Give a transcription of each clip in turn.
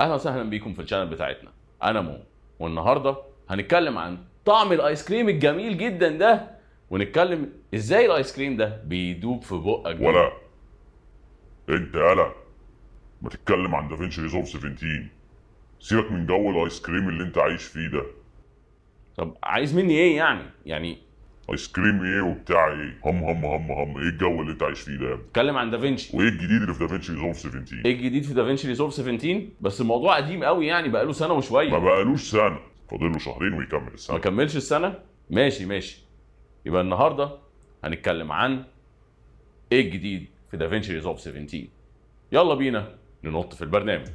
اهلا وسهلا بيكم في الشانل بتاعتنا انا مو والنهارده هنتكلم عن طعم الايس كريم الجميل جدا ده ونتكلم ازاي الايس كريم ده بيدوب في بقك ولا انت يالا ما تتكلم عن دافنشي ريزولف 17 سيبك من جو الايس كريم اللي انت عايش فيه ده طب عايز مني ايه يعني يعني ايس كريم ايه وبتاع ايه هم هم هم هم ايه الجو اللي انت عايش فيه ده يا ابني اتكلم عن دافنشي وايه الجديد اللي في دافنشي ريزولف 17 ايه الجديد في دافنشي ريزولف 17 بس الموضوع قديم قوي يعني بقاله سنه وشويه ما بقالوش سنه فاضل له شهرين ويكمل السنه ما كملش السنه ماشي ماشي يبقى النهارده هنتكلم عن ايه الجديد في دافنشي ريزولف 17 يلا بينا ننط في البرنامج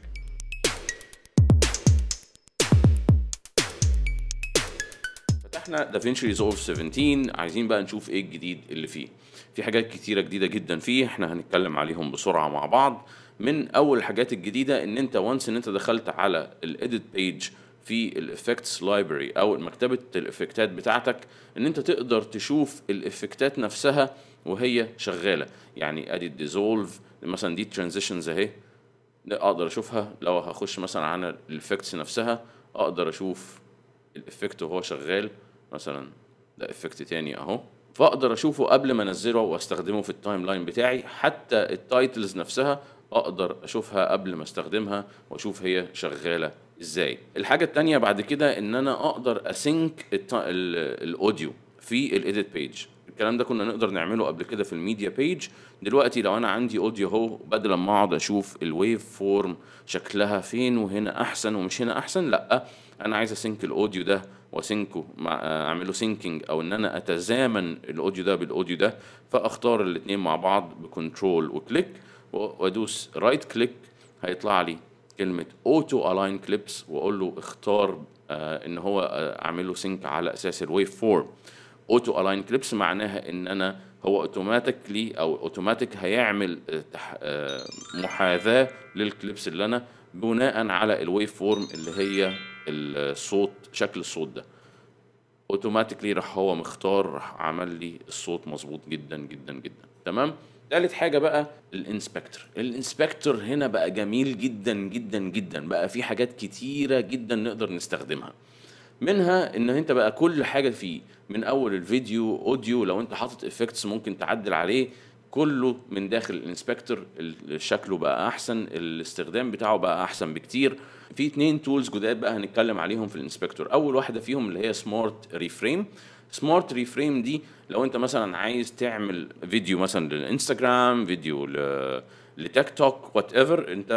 احنا دافينشي ريزولف 17 عايزين بقى نشوف ايه الجديد اللي فيه في حاجات كتيره جديده جدا فيه احنا هنتكلم عليهم بسرعه مع بعض من اول الحاجات الجديده ان انت وانس ان انت دخلت على الايديت بيج في الافكتس لايبرري او مكتبه الافكتات بتاعتك ان انت تقدر تشوف الافكتات نفسها وهي شغاله يعني ادي الديزولف مثلا دي ترانزيشنز اهي اقدر اشوفها لو هخش مثلا على الافكتس نفسها اقدر اشوف الافكت وهو شغال مثلا ده افكت تاني اهو فاقدر اشوفه قبل ما انزله واستخدمه في التايم لاين بتاعي حتى التايتلز نفسها اقدر اشوفها قبل ما استخدمها واشوف هي شغاله ازاي الحاجه الثانيه بعد كده ان انا اقدر اسينك الاوديو في الايديت بيج الكلام ده كنا نقدر نعمله قبل كده في الميديا بيج دلوقتي لو انا عندي اوديو اهو بدل ما اقعد اشوف الويف فورم شكلها فين وهنا احسن ومش هنا احسن لا انا عايز اسينك الاوديو ده واسينكو اعمله سينكينج او ان انا اتزامن الاوديو ده بالاوديو ده فاختار الاثنين مع بعض بكنترول وكليك وادوس رايت كليك هيطلع لي كلمه اوتو الاين كليبس واقول له اختار آه ان هو آه، اعمل له سينك على اساس الويف فورم اوتو الاين كليبس معناها ان انا هو اوتوماتيكلي او اوتوماتيك هيعمل آه، آه، محاذاه للكليبس اللي انا بناء على الويف فورم اللي هي الصوت شكل الصوت ده اوتوماتيكلي راح هو مختار راح عمل لي الصوت مظبوط جدا جدا جدا تمام ثالث حاجه بقى الانسبكتور الانسبكتور هنا بقى جميل جدا جدا جدا بقى في حاجات كتيره جدا نقدر نستخدمها منها ان انت بقى كل حاجه فيه من اول الفيديو اوديو لو انت حاطط افكتس ممكن تعدل عليه كله من داخل الانسبكتور شكله بقى احسن الاستخدام بتاعه بقى احسن بكتير في اتنين تولز جداد بقى هنتكلم عليهم في الانسبكتور اول واحده فيهم اللي هي سمارت ريفريم سمارت ريفريم دي لو انت مثلا عايز تعمل فيديو مثلا للانستجرام فيديو ل لتيك توك وات ايفر انت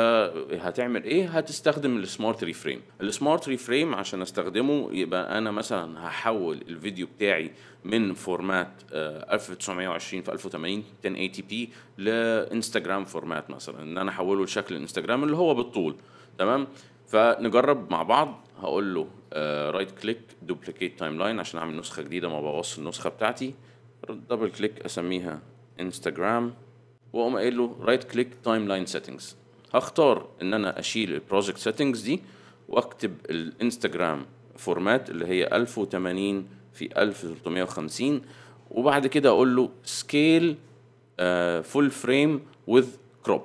هتعمل ايه هتستخدم السمارت ريفريم السمارت ريفريم عشان استخدمه يبقى انا مثلا هحول الفيديو بتاعي من آه، فورمات 1920 في 1080 1080 بي لانستجرام فورمات مثلا ان انا احوله لشكل انستجرام اللي هو بالطول تمام فنجرب مع بعض هقول له رايت كليك دوبليكيت تايم لاين عشان اعمل نسخه جديده ما بوصل النسخه بتاعتي دبل كليك اسميها انستجرام واقوم قايل له رايت كليك تايم لاين سيتنجز هختار ان انا اشيل البروجكت سيتنجز دي واكتب الانستجرام فورمات اللي هي 1080 في 1350 وبعد كده اقول له سكيل فول فريم وذ كروب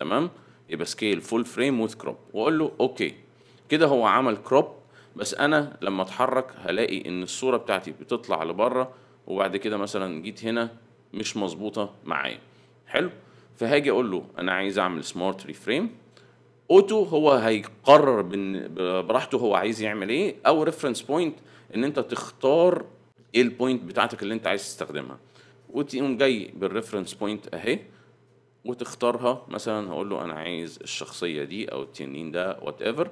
تمام يبقى سكيل فول فريم وذ كروب واقول له اوكي كده هو عمل كروب بس انا لما اتحرك هلاقي ان الصوره بتاعتي بتطلع لبره وبعد كده مثلا جيت هنا مش مظبوطه معايا حلو فهاجي اقول له انا عايز اعمل سمارت ريفريم اوتو هو هيقرر براحته هو عايز يعمل ايه او ريفرنس بوينت ان انت تختار ايه البوينت بتاعتك اللي انت عايز تستخدمها وتقوم جاي بالريفرنس بوينت اهي وتختارها مثلا هقول له انا عايز الشخصيه دي او التنين ده وات ايفر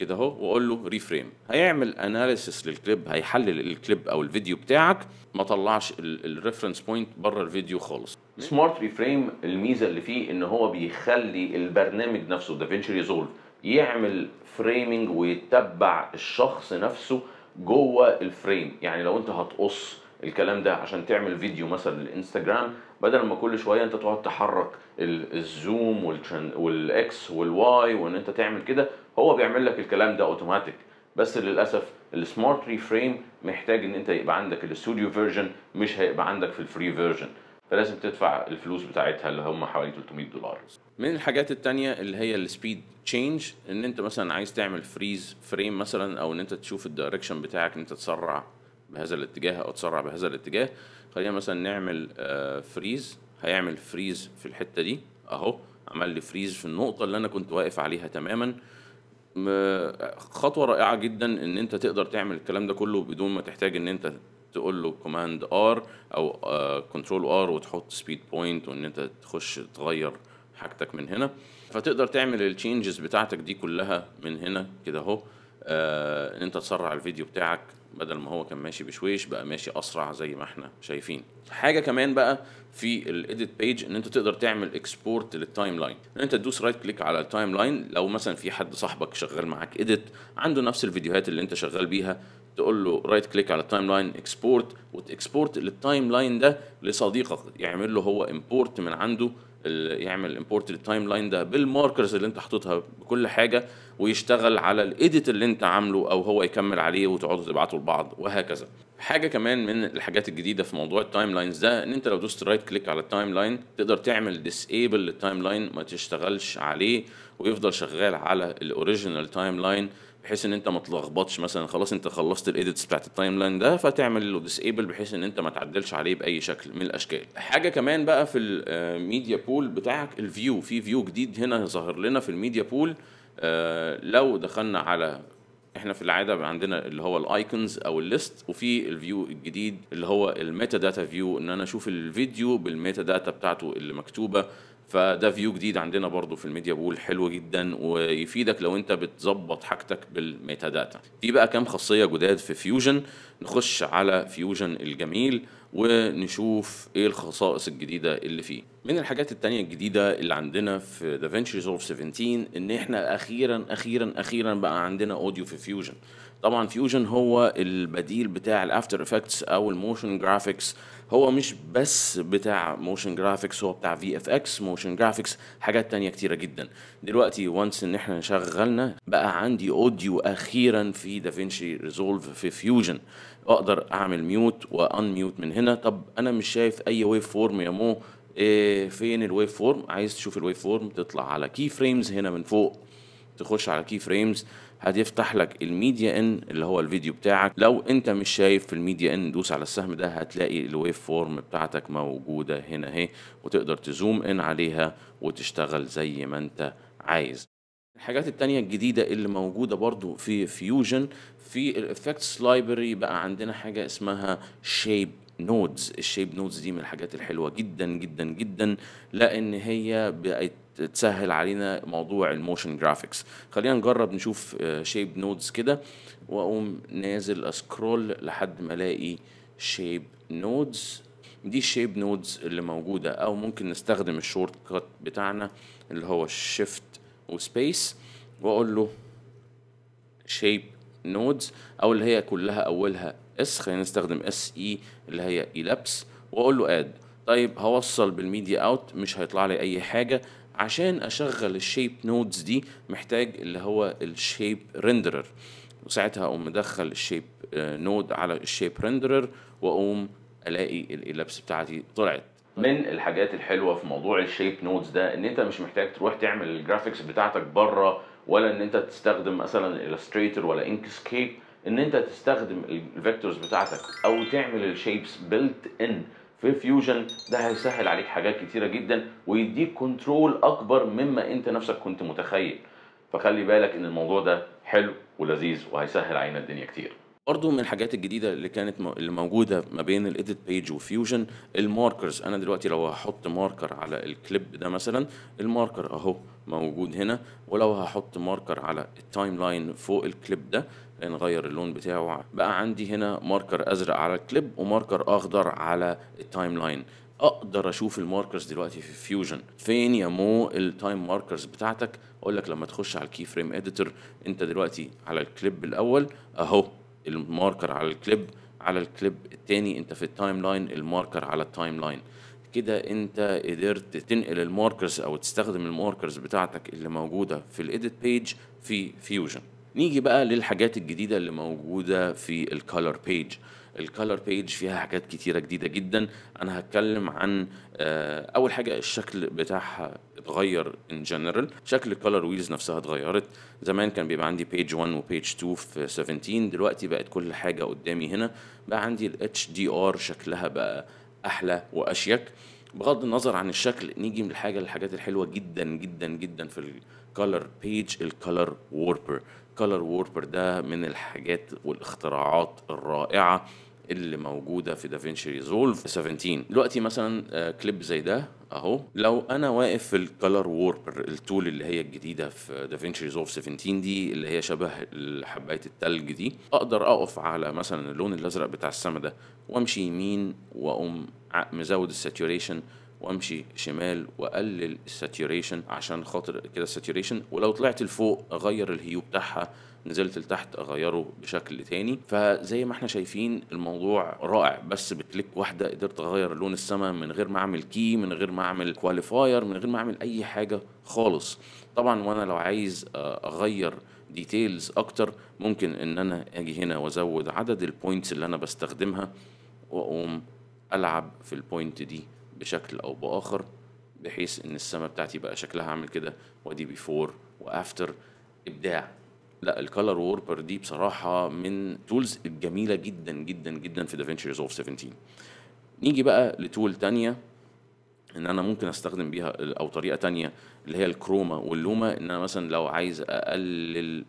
كده اهو واقول له ريفريم هيعمل اناليسيس للكليب هيحلل الكليب او الفيديو بتاعك ما طلعش الريفرنس بوينت بره الفيديو خالص سمارت ريفريم الميزه اللي فيه ان هو بيخلي البرنامج نفسه دافينشي ريزولف يعمل فريمنج ويتبع الشخص نفسه جوه الفريم يعني لو انت هتقص الكلام ده عشان تعمل فيديو مثلا للانستجرام بدل ما كل شويه انت تقعد تحرك الزوم والاكس والواي وان انت تعمل كده هو بيعمل لك الكلام ده اوتوماتيك بس للاسف السمارت ريفريم محتاج ان انت يبقى عندك الاستوديو فيرجن مش هيبقى عندك في الفري فيرجن فلازم تدفع الفلوس بتاعتها اللي هم حوالي 300 دولار من الحاجات التانية اللي هي السبيد تشينج ان انت مثلا عايز تعمل فريز فريم مثلا او ان انت تشوف الدايركشن بتاعك ان انت تسرع بهذا الاتجاه او تسرع بهذا الاتجاه خلينا مثلا نعمل فريز آه، هيعمل فريز في الحته دي اهو عمل لي فريز في النقطه اللي انا كنت واقف عليها تماما خطوه رائعه جدا ان انت تقدر تعمل الكلام ده كله بدون ما تحتاج ان انت تقول له كوماند ار او كنترول آه، ار وتحط سبيد بوينت وان انت تخش تغير حاجتك من هنا فتقدر تعمل التشينجز بتاعتك دي كلها من هنا كده اهو آه، ان انت تسرع الفيديو بتاعك بدل ما هو كان ماشي بشويش بقى ماشي اسرع زي ما احنا شايفين حاجه كمان بقى في الايديت بيج ان انت تقدر تعمل اكسبورت للتايم لاين ان انت تدوس رايت كليك على التايم لاين لو مثلا في حد صاحبك شغال معاك ايديت عنده نفس الفيديوهات اللي انت شغال بيها تقول له رايت كليك على التايم لاين اكسبورت وتكسبورت للتايم لاين ده لصديقك يعمل له هو امبورت من عنده يعمل امبورت للتايم لاين ده بالماركرز اللي انت حاططها بكل حاجه ويشتغل على الايديت اللي انت عامله او هو يكمل عليه وتقعدوا تبعتوا لبعض وهكذا حاجه كمان من الحاجات الجديده في موضوع التايم لاينز ده ان انت لو دوست رايت كليك على التايم لاين تقدر تعمل ديسيبل للتايم لاين ما تشتغلش عليه ويفضل شغال على الاوريجينال تايم لاين بحيث ان انت ما تلخبطش مثلا خلاص انت خلصت الايديتس بتاعت التايم لاين ده فتعمل له ديسيبل بحيث ان انت ما تعدلش عليه باي شكل من الاشكال حاجه كمان بقى في الميديا آه، بول بتاعك الفيو في فيو جديد هنا ظاهر لنا في الميديا آه، بول لو دخلنا على احنا في العاده عندنا اللي هو الايكونز او الليست وفي الفيو الجديد اللي هو الميتا داتا فيو ان انا اشوف الفيديو بالميتا داتا بتاعته اللي مكتوبه فده فيو جديد عندنا برضو في الميديا بول حلو جدا ويفيدك لو انت بتظبط حاجتك بالميتا داتا في بقى كام خاصيه جداد في فيوجن نخش على فيوجن الجميل ونشوف ايه الخصائص الجديده اللي فيه من الحاجات التانية الجديده اللي عندنا في دافنشي ريزولف 17 ان احنا اخيرا اخيرا اخيرا بقى عندنا اوديو في فيوجن طبعا فيوجن هو البديل بتاع الافتر افكتس او الموشن جرافيكس هو مش بس بتاع موشن جرافيكس هو بتاع في اف اكس موشن جرافيكس حاجات تانية كتيرة جدا دلوقتي وانس ان احنا شغلنا بقى عندي اوديو اخيرا في دافنشي ريزولف في فيوجن اقدر اعمل ميوت وان ميوت من هنا طب انا مش شايف اي ويف فورم يا مو إيه فين الويف فورم عايز تشوف الويف فورم تطلع على كي فريمز هنا من فوق تخش على كي فريمز هتفتح لك الميديا ان اللي هو الفيديو بتاعك لو انت مش شايف في الميديا ان دوس على السهم ده هتلاقي الويف فورم بتاعتك موجوده هنا اهي وتقدر تزوم ان عليها وتشتغل زي ما انت عايز الحاجات التانية الجديدة اللي موجودة برضو في فيوجن في الافكتس لايبرري بقى عندنا حاجة اسمها شيب نودز الشيب نودز دي من الحاجات الحلوة جدا جدا جدا لان هي بقت تسهل علينا موضوع الموشن جرافيكس خلينا نجرب نشوف شيب آه، نودز كده واقوم نازل اسكرول لحد ما الاقي شيب نودز دي الشيب نودز اللي موجودة او ممكن نستخدم الشورت كات بتاعنا اللي هو الشيفت وسبيس واقول له شيب نودز او اللي هي كلها اولها اس خلينا نستخدم اس اي e اللي هي ايلابس واقول له اد طيب هوصل بالميديا اوت مش هيطلع لي اي حاجه عشان اشغل الشيب نودز دي محتاج اللي هو الشيب ريندرر وساعتها اقوم مدخل الشيب نود آه، على الشيب ريندرر واقوم الاقي الايلابس بتاعتي طلعت طيب. من الحاجات الحلوه في موضوع الشيب نوتس ده ان انت مش محتاج تروح تعمل الجرافيكس بتاعتك بره ولا ان انت تستخدم مثلا الستريتور ولا انكسكيب ان انت تستخدم الفيكتورز بتاعتك او تعمل الشيبس بيلت ان في فيوجن ده هيسهل عليك حاجات كتيره جدا ويديك كنترول اكبر مما انت نفسك كنت متخيل فخلي بالك ان الموضوع ده حلو ولذيذ وهيسهل علينا الدنيا كتير برضو من الحاجات الجديده اللي كانت اللي موجوده ما بين الايديت بيج وفيوجن الماركرز انا دلوقتي لو هحط ماركر على الكليب ده مثلا الماركر اهو موجود هنا ولو هحط ماركر على التايم لاين فوق الكليب ده نغير اللون بتاعه بقى عندي هنا ماركر ازرق على الكليب وماركر اخضر على التايم لاين اقدر اشوف الماركرز دلوقتي في فيوجن فين يا مو التايم ماركرز بتاعتك اقول لك لما تخش على الكي فريم اديتور انت دلوقتي على الكليب الاول اهو الماركر على الكليب على الكليب التاني انت في التايم لاين الماركر على التايم لاين كده انت قدرت تنقل الماركرز او تستخدم الماركرز بتاعتك اللي موجوده في الايديت بيج في فيوجن نيجي بقى للحاجات الجديده اللي موجوده في الكالر بيج الكالر بيج فيها حاجات كتيره جديده جدا انا هتكلم عن آه، اول حاجه الشكل بتاعها اتغير ان جنرال شكل الكالر ويلز نفسها اتغيرت زمان كان بيبقى عندي بيج 1 وبيج 2 في 17 دلوقتي بقت كل حاجه قدامي هنا بقى عندي الاتش دي ار شكلها بقى احلى واشيك بغض النظر عن الشكل نيجي من الحاجه للحاجات الحلوه جدا جدا جدا في الكالر بيج الكالر ووربر كالر ووربر ده من الحاجات والاختراعات الرائعه اللي موجوده في دافينشي ريزولف 17 دلوقتي مثلا آه، كليب زي ده اهو لو انا واقف في الكلر ووربر التول اللي هي الجديده في دافينشي ريزولف 17 دي اللي هي شبه حبايه التلج دي اقدر اقف على مثلا اللون الازرق بتاع السما ده وامشي يمين واقوم مزود الساتوريشن وامشي شمال واقلل الساتيوريشن عشان خاطر كده الساتيوريشن ولو طلعت لفوق اغير الهيو بتاعها نزلت لتحت اغيره بشكل تاني فزي ما احنا شايفين الموضوع رائع بس بكليك واحده قدرت اغير لون السماء من غير ما اعمل كي من غير ما اعمل كواليفاير من غير ما اعمل اي حاجه خالص طبعا وانا لو عايز آه، اغير ديتيلز اكتر ممكن ان انا اجي هنا وازود عدد البوينتس اللي انا بستخدمها واقوم العب في البوينت دي بشكل او باخر بحيث ان السما بتاعتي بقى شكلها عامل كده ودي بيفور وافتر ابداع لا الكالر ووربر دي بصراحه من تولز الجميله جدا جدا جدا في دافنشي ريزولف 17 نيجي بقى لتول تانية ان انا ممكن استخدم بيها او طريقه تانية اللي هي الكروما واللوما ان انا مثلا لو عايز اقلل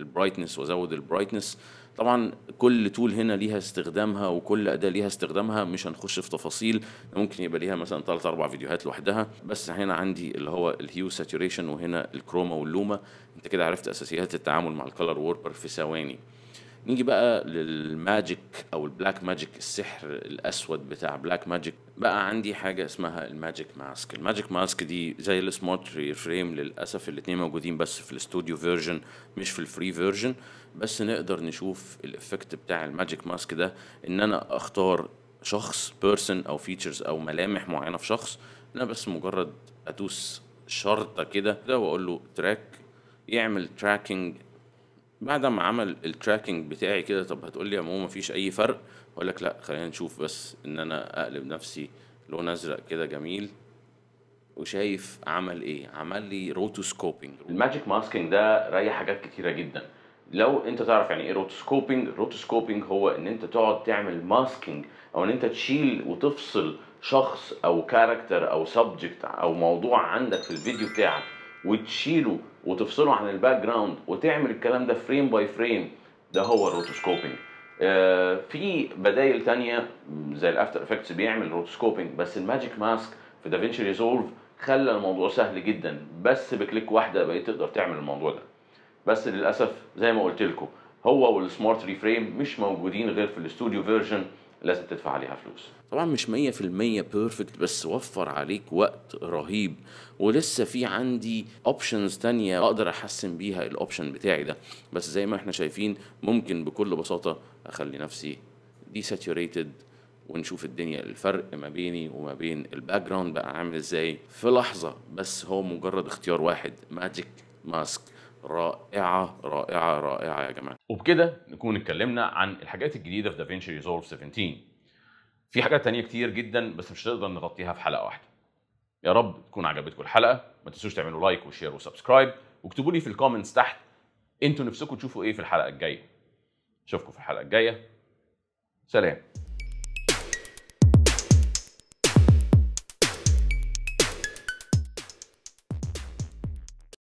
البرايتنس وازود البرايتنس طبعا كل تول هنا ليها استخدامها وكل اداه ليها استخدامها مش هنخش في تفاصيل ممكن يبقى ليها مثلا ثلاث اربع فيديوهات لوحدها بس هنا عندي اللي هو الهيو ساتوريشن وهنا الكروما واللوما انت كده عرفت اساسيات التعامل مع الكالر ووربر في ثواني نيجي بقى للماجيك او البلاك ماجيك السحر الاسود بتاع بلاك ماجيك بقى عندي حاجه اسمها الماجيك ماسك الماجيك ماسك دي زي السمارت فريم للاسف الاثنين موجودين بس في الاستوديو فيرجن مش في الفري فيرجن بس نقدر نشوف الايفكت بتاع الماجيك ماسك ده ان انا اختار شخص بيرسون او فيتشرز او ملامح معينه في شخص انا بس مجرد ادوس شرطه كده واقول له تراك يعمل تراكنج بعد ما عمل التراكنج بتاعي كده طب هتقول لي يا مو مفيش اي فرق اقول لك لا خلينا نشوف بس ان انا اقلب نفسي لون ازرق كده جميل وشايف عمل ايه عمل لي روتوسكوبينج الماجيك ماسكينج ده ريح حاجات كتيره جدا لو انت تعرف يعني ايه روتوسكوبينج روتوسكوبينج هو ان انت تقعد تعمل ماسكينج او ان انت تشيل وتفصل شخص او كاركتر او سبجكت او موضوع عندك في الفيديو بتاعك وتشيله وتفصله عن الباك جراوند وتعمل الكلام ده فريم باي فريم ده هو الروتوسكوبينج آه، في بدايل تانية زي الافتر افكتس بيعمل روتوسكوبينج بس الماجيك ماسك في دافينشي ريزولف خلى الموضوع سهل جدا بس بكليك واحده بقيت تقدر تعمل الموضوع ده بس للاسف زي ما قلت لكم هو والسمارت ريفريم مش موجودين غير في الاستوديو فيرجن لازم تدفع عليها فلوس طبعا مش 100% بيرفكت بس وفر عليك وقت رهيب ولسه في عندي اوبشنز تانية اقدر احسن بيها الاوبشن بتاعي ده بس زي ما احنا شايفين ممكن بكل بساطة اخلي نفسي دي ساتوريتد ونشوف الدنيا الفرق ما بيني وما بين الباك جراوند بقى عامل ازاي في لحظة بس هو مجرد اختيار واحد ماجيك ماسك رائعه رائعه رائعه يا جماعه وبكده نكون اتكلمنا عن الحاجات الجديده في دافينشي ريزولف 17 في حاجات تانية كتير جدا بس مش هنقدر نغطيها في حلقه واحده يا رب تكون عجبتكم الحلقه ما تنسوش تعملوا لايك وشير وسبسكرايب واكتبوا لي في الكومنتس تحت انتوا نفسكم تشوفوا ايه في الحلقه الجايه اشوفكم في الحلقه الجايه سلام